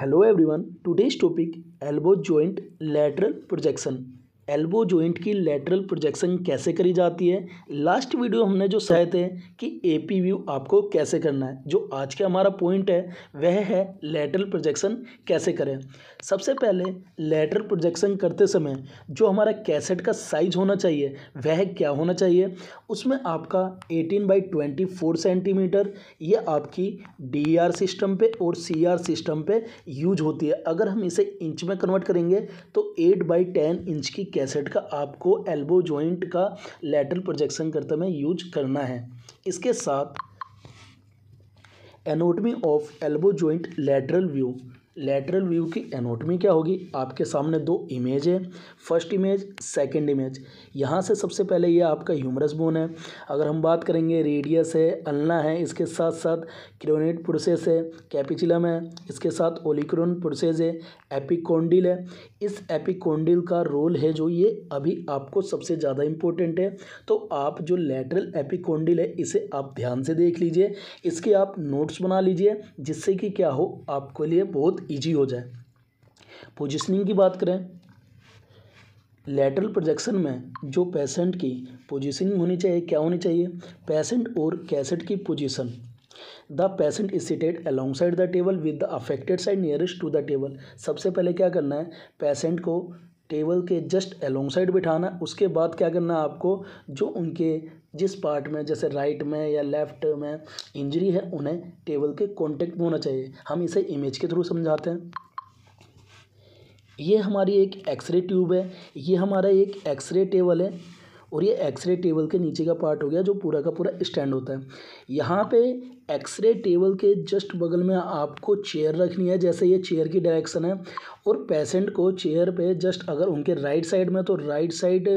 hello everyone today's topic elbow joint lateral projection elbow joint की lateral projection कैसे करी जाती है लास्ट वीडियो हमने जो सहे थे कि ए पी व्यू आपको कैसे करना है जो आज का हमारा पॉइंट है वह है लेटरल प्रोजेक्शन कैसे करें सबसे पहले लेटरल प्रोजेक्शन करते समय जो हमारा कैसेट का साइज होना चाहिए वह क्या होना चाहिए उसमें आपका eighteen by twenty four centimetre ये आपकी डी आर सिस्टम पर और सी आर सिस्टम पर यूज होती है अगर हम इसे इंच में कन्वर्ट करेंगे तो एट बाई टेन इंच की कैसेट का आपको एल्बो जॉइंट का लेटरल प्रोजेक्शन करते में यूज करना है इसके साथ anatomy of elbow joint lateral view lateral view की एनोटमी क्या होगी आपके सामने दो इमेज है फर्स्ट इमेज सेकंड इमेज यहाँ से सबसे पहले ये आपका ह्यूमरस बोन है अगर हम बात करेंगे रेडियस है अल्ना है इसके साथ साथ क्रोनेट प्रोसेस है कैपिचिलम है इसके साथ ओलिक्रोन प्रोसेस है एपिकोंडिल है इस एपिकोंडिल का रोल है जो ये अभी आपको सबसे ज़्यादा इम्पोर्टेंट है तो आप जो लेटरल एपिकोंडिल है इसे आप ध्यान से देख लीजिए इसके आप नोट्स बना लीजिए जिससे कि क्या हो आपके लिए बहुत ईजी हो जाए पोजिशनिंग की बात करें लेटरल प्रोजेक्शन में जो पेशेंट की पोजीशनिंग होनी चाहिए क्या होनी चाहिए पेशेंट और कैसेट की position the patient is seated alongside the table with the affected side nearest to the table सबसे पहले क्या करना है पेशेंट को टेबल के जस्ट अलोंग साइड बिठाना उसके बाद क्या करना है आपको जो उनके जिस पार्ट में जैसे राइट में या लेफ्ट में इंजरी है उन्हें टेबल के कॉन्टेक्ट में होना चाहिए हम इसे इमेज के थ्रू समझाते हैं ये हमारी एक एक्सरे ट्यूब है ये हमारा एक एक्सरे टेबल है और ये एक्सरे टेबल के नीचे का पार्ट हो गया जो पूरा का पूरा स्टैंड होता है यहाँ पे एक्सरे टेबल के जस्ट बगल में आपको चेयर रखनी है जैसे ये चेयर की डायरेक्शन है और पेशेंट को चेयर पे जस्ट अगर उनके राइट साइड में तो राइट साइड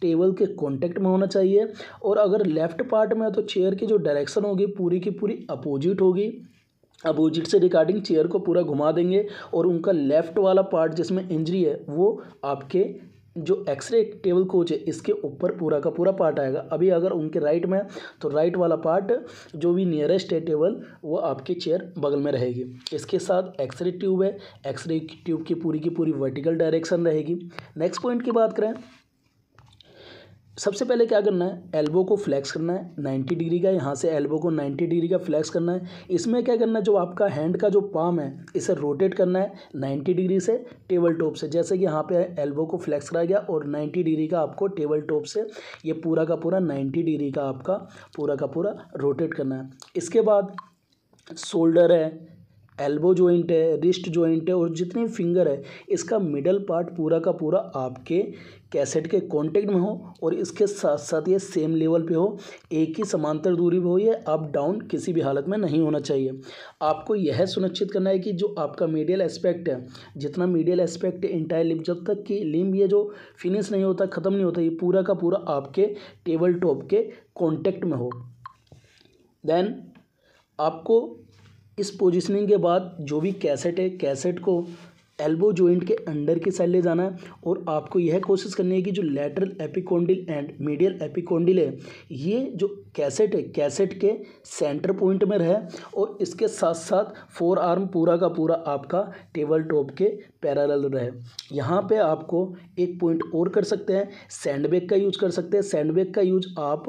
टेबल के कांटेक्ट में होना चाहिए और अगर लेफ़्ट पार्ट में तो चेयर की जो डायरेक्शन होगी पूरी की पूरी अपोजिट होगी अपोजिट से रिकॉर्डिंग चेयर को पूरा घुमा देंगे और उनका लेफ़्ट वाला पार्ट जिसमें इंजरी है वो आपके जो एक्सरे टेबल कोच है इसके ऊपर पूरा का पूरा पार्ट आएगा अभी अगर उनके राइट में तो राइट वाला पार्ट जो भी नियरेस्ट है टेबल वो आपके चेयर बगल में रहेगी इसके साथ एक्सरे ट्यूब है एक्सरे ट्यूब की पूरी की पूरी वर्टिकल डायरेक्शन रहेगी नेक्स्ट पॉइंट की बात करें सबसे पहले क्या करना है एल्बो को फ्लैक्स करना है नाइन्टी डिग्री का यहाँ से एल्बो को नाइन्टी डिग्री का फ्लैक्स करना है इसमें क्या करना है जो आपका हैंड का जो पाम है इसे रोटेट करना है नाइन्टी डिग्री से टेबल टॉप से जैसे कि यहाँ पे एल्बो को फ्लैक्स कराया गया और नाइन्टी डिग्री का आपको टेबल टॉप से ये पूरा का पूरा नाइन्टी डिग्री का आपका पूरा का पूरा रोटेट करना है इसके बाद शोल्डर है एल्बो जॉइंट है रिस्ट जॉइंट है और जितने फिंगर है इसका मिडल पार्ट पूरा का पूरा आपके कैसेट के कांटेक्ट में हो और इसके साथ साथ ये सेम लेवल पे हो एक ही समांतर दूरी पे हो ये अप डाउन किसी भी हालत में नहीं होना चाहिए आपको यह सुनिश्चित करना है कि जो आपका मीडियल एस्पेक्ट है जितना मीडियल एस्पेक्ट है इंटायर लिम्ब जब तक कि लिम्ब ये जो फिनिश नहीं होता ख़त्म नहीं होता ये पूरा का पूरा आपके टेबल टॉप के कॉन्टेक्ट में हो देन आपको इस पोजिशनिंग के बाद जो भी कैसेट है कैसेट को एल्बो जॉइंट के अंडर की साइड ले जाना है और आपको यह कोशिश करनी है कि जो lateral epicondyle and medial epicondyle है ये जो कैसेट है कैसेट के सेंटर पॉइंट में रहे और इसके साथ साथ फोर आर्म पूरा का पूरा आपका टेबल टॉप के पैरल रहे यहाँ पे आपको एक पॉइंट और कर सकते हैं सैंडबैग का यूज कर सकते हैं सैंडबैग का यूज आप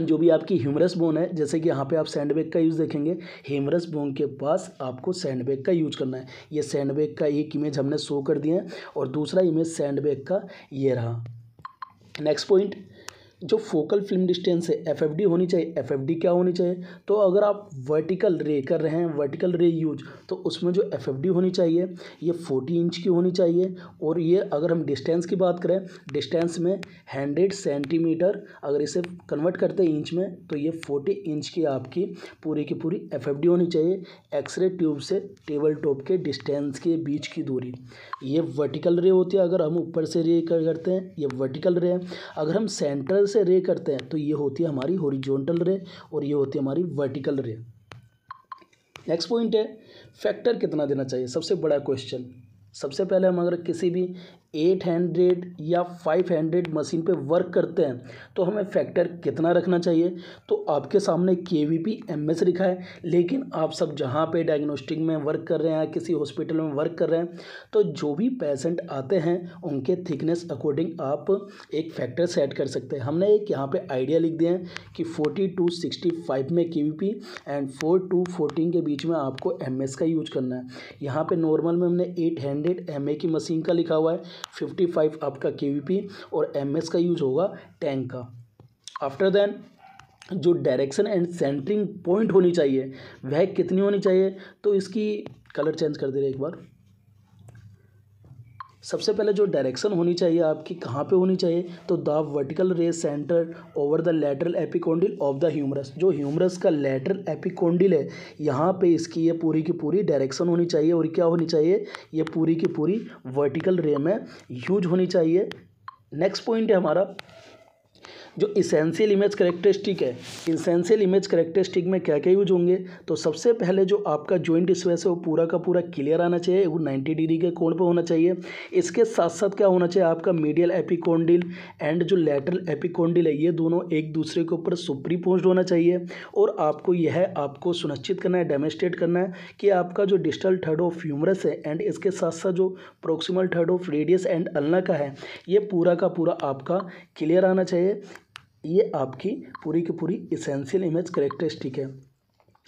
जो भी आपकी ह्यूमरस बोन है जैसे कि यहाँ पे आप सैंडबैग का यूज़ देखेंगे ह्यूमरस बोन के पास आपको सैंडबैग का यूज करना है ये सैंडबैग का एक इमेज हमने शो कर दिया है और दूसरा इमेज सैंडबैग का ये रहा नेक्स्ट पॉइंट जो फोकल फिल्म डिस्टेंस है एफ होनी चाहिए एफ क्या होनी चाहिए तो अगर आप वर्टिकल रे कर रहे हैं वर्टिकल रे यूज तो उसमें जो एफ होनी चाहिए ये फोर्टी इंच की होनी चाहिए और ये अगर हम डिस्टेंस की बात करें डिस्टेंस में हंड्रेड सेंटीमीटर अगर इसे कन्वर्ट करते हैं इंच में तो ये फोर्टी इंच की आपकी पूरी की पूरी एफ होनी चाहिए एक्सरे ट्यूब से टेबल टॉप के डिस्टेंस के बीच की दूरी ये वर्टिकल रे होती है अगर हम ऊपर से रे करते हैं ये वर्टिकल रे अगर हम सेंटर से रे करते हैं तो ये होती है हमारी हॉरिजॉन्टल रे और ये होती है हमारी वर्टिकल रे नेक्स्ट पॉइंट है फैक्टर कितना देना चाहिए सबसे बड़ा क्वेश्चन सबसे पहले हम अगर किसी भी एट हंड्रेड या फाइव हंड्रेड मशीन पे वर्क करते हैं तो हमें फैक्टर कितना रखना चाहिए तो आपके सामने के वी पी एम एस लिखा है लेकिन आप सब जहाँ पे डायग्नोस्टिक में वर्क कर रहे हैं किसी हॉस्पिटल में वर्क कर रहे हैं तो जो भी पेशेंट आते हैं उनके थिकनेस अकॉर्डिंग आप एक फैक्टर सेट कर सकते हैं हमने एक यहाँ पर आइडिया लिख दिया है कि फोर्टी टू सिक्सटी फाइव में K V P and four to fourteen के बीच में आपको एम एस का यूज करना है यहाँ पर नॉर्मल में हमने एट हंड्रेड एम ए की मशीन का लिखा हुआ है फिफ्टी फाइव आपका के और एम का यूज होगा टैंक का आफ्टर देन जो डायरेक्शन एंड सेंटरिंग पॉइंट होनी चाहिए वह कितनी होनी चाहिए तो इसकी कलर चेंज कर दे रहे एक बार सबसे पहले जो डायरेक्शन होनी चाहिए आपकी कहाँ पे होनी चाहिए तो the vertical ray centre over the lateral epicondyle of the humerus जो ह्यूमरस का लेटरल एपिकोंडिल है यहाँ पे इसकी ये पूरी की पूरी डायरेक्शन होनी चाहिए और क्या होनी चाहिए ये पूरी की पूरी वर्टिकल रे में यूज होनी चाहिए नेक्स्ट पॉइंट है हमारा जो इसेंशियल इमेज करेक्टरिस्टिक है इसेंशियल इमेज करेक्टरिस्टिक में क्या क्या यूज होंगे तो सबसे पहले जो आपका जॉइंट स्पेस है वो पूरा का पूरा क्लियर आना चाहिए वो नाइन्टी डिग्री के कोण पर होना चाहिए इसके साथ साथ क्या होना चाहिए आपका मीडियल एपिकोंडिल एंड जो लेटरल एपिकोंडिल है ये दोनों एक दूसरे के ऊपर सुप्री होना चाहिए और आपको यह आपको सुनिश्चित करना है डेमोस्ट्रेट करना है कि आपका जो डिस्टल थर्ड ऑफ ह्यूमरस है एंड इसके साथ साथ जो proximal third of radius and ulna का है ये पूरा का पूरा आपका क्लियर आना चाहिए ये आपकी पूरी की पूरी इसेंशियल इमेज करेक्टरिस्टिक है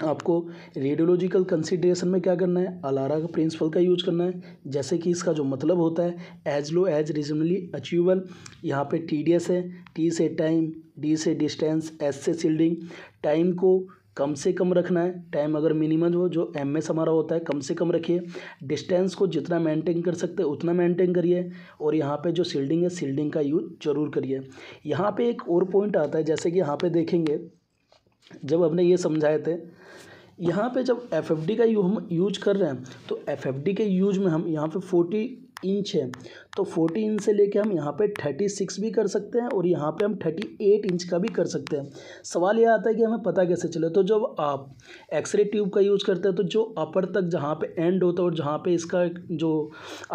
आपको रेडियोलॉजिकल कंसिडरेशन में क्या करना है अलारा का प्रिंसिपल का यूज करना है जैसे कि इसका जो मतलब होता है as low as reasonably achievable यहाँ पे टी डी एस है टी से टाइम डी से डिस्टेंस एस से शील्डिंग टाइम को कम से कम रखना है टाइम अगर मिनिमम हो जो एम एस हमारा होता है कम से कम रखिए डिस्टेंस को जितना मेंटेन कर सकते हैं उतना मेंटेन करिए और यहाँ पे जो सील्डिंग है सील्डिंग का यूज जरूर करिए यहाँ पे एक और पॉइंट आता है जैसे कि यहाँ पे देखेंगे जब हमने ये समझाए थे यहाँ पे जब एफ का यू हम यूज कर रहे हैं तो एफ के यूज में हम यहाँ पे फोर्टी इंच है तो 40 इंच से लेके हम यहाँ पे 36 भी कर सकते हैं और यहाँ पे हम 38 इंच का भी कर सकते हैं सवाल यह आता है कि हमें पता कैसे चले तो जब आप एक्सरे ट्यूब का यूज़ करते हैं तो जो अपर तक जहाँ पे एंड होता है और जहाँ पे इसका जो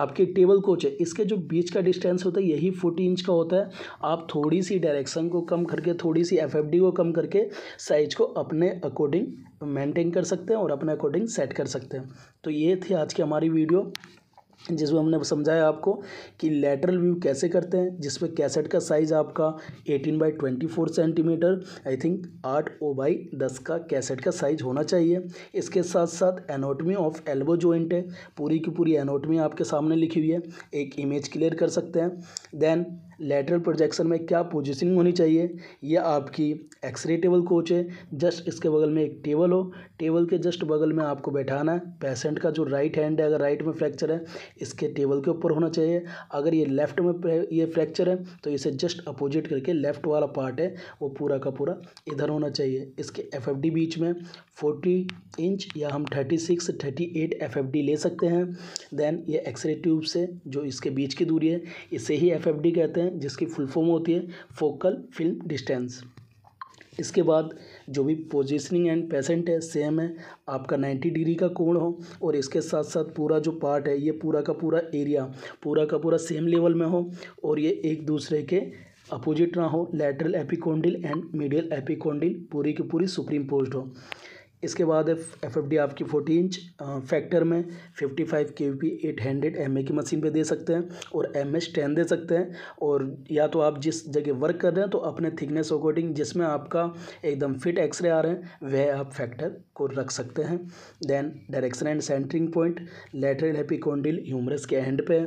आपकी टेबल कोच है इसके जो बीच का डिस्टेंस होता है यही फोर्टी इंच का होता है आप थोड़ी सी डायरेक्शन को कम करके थोड़ी सी एफ को कम करके साइज को अपने अकॉर्डिंग मेंटेन कर सकते हैं और अपने अकॉर्डिंग सेट कर सकते हैं तो ये थी आज की हमारी वीडियो जिसमें हमने समझाया आपको कि लेटरल व्यू कैसे करते हैं जिसमें कैसेट का साइज़ आपका 18 बाई 24 सेंटीमीटर आई थिंक आठ ओ बाई दस का कैसेट का साइज़ होना चाहिए इसके साथ साथ एनोटमी ऑफ एल्बो जॉइंट है पूरी की पूरी एनोटमी आपके सामने लिखी हुई है एक इमेज क्लियर कर सकते हैं देन लेटरल प्रोजेक्शन में क्या पोजिशनिंग होनी चाहिए यह आपकी एक्सरे टेबल कोच है जस्ट इसके बगल में एक टेबल हो टेबल के जस्ट बगल में आपको बैठाना है पेशेंट का जो राइट हैंड है अगर राइट में फ्रैक्चर है इसके टेबल के ऊपर होना चाहिए अगर ये लेफ्ट में ये फ्रैक्चर है तो इसे जस्ट अपोजिट करके लेफ्ट वाला पार्ट है वो पूरा का पूरा इधर होना चाहिए इसके एफ बीच में फोर्टी इंच या हम thirty six thirty eight F ले सकते हैं देन ये एक्सरे ट्यूब से जो इसके बीच की दूरी है इसे ही एफ कहते हैं हैं जिसकी फुल फॉर्म होती है फोकल फिल्म डिस्टेंस इसके बाद जो भी पोजिशनिंग एंड पेसेंट है सेम है आपका 90 डिग्री का कोण हो और इसके साथ साथ पूरा जो पार्ट है ये पूरा का पूरा एरिया पूरा का पूरा सेम लेवल में हो और ये एक दूसरे के अपोजिट ना हो lateral epicondyle and medial epicondyle पूरी की पूरी सुप्रीम पोस्ट हो इसके बाद एफ एफ डी आपकी फोर्टी इंच फैक्टर में fifty five K V eight hundred M A की मशीन पे दे सकते हैं और एम एच टेन दे सकते हैं और या तो आप जिस जगह वर्क कर रहे हैं तो अपने थिकनेस अकॉर्डिंग जिसमें आपका एकदम फिट एक्सरे आ रहे हैं वह आप फैक्टर को रख सकते हैं then direction and centring point lateral epicondyle humerus के एंड पे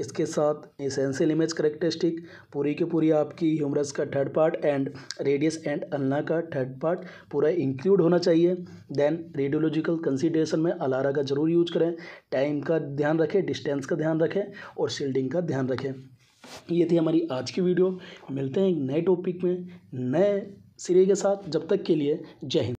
इसके साथ एसेंशियल इमेज करेक्टरिस्टिक पूरी की पूरी आपकी ह्यूमरस का third part and radius and ulna का थर्ड पार्ट पूरा इंक्लूड होना चाहिए देन रेडियोलॉजिकल कंसीडरेशन में अलारा का जरूर यूज करें टाइम का ध्यान रखें डिस्टेंस का ध्यान रखें और शील्डिंग का ध्यान रखें ये थी हमारी आज की वीडियो मिलते हैं एक नए टॉपिक में नए सिरे के साथ जब तक के लिए जय हिंद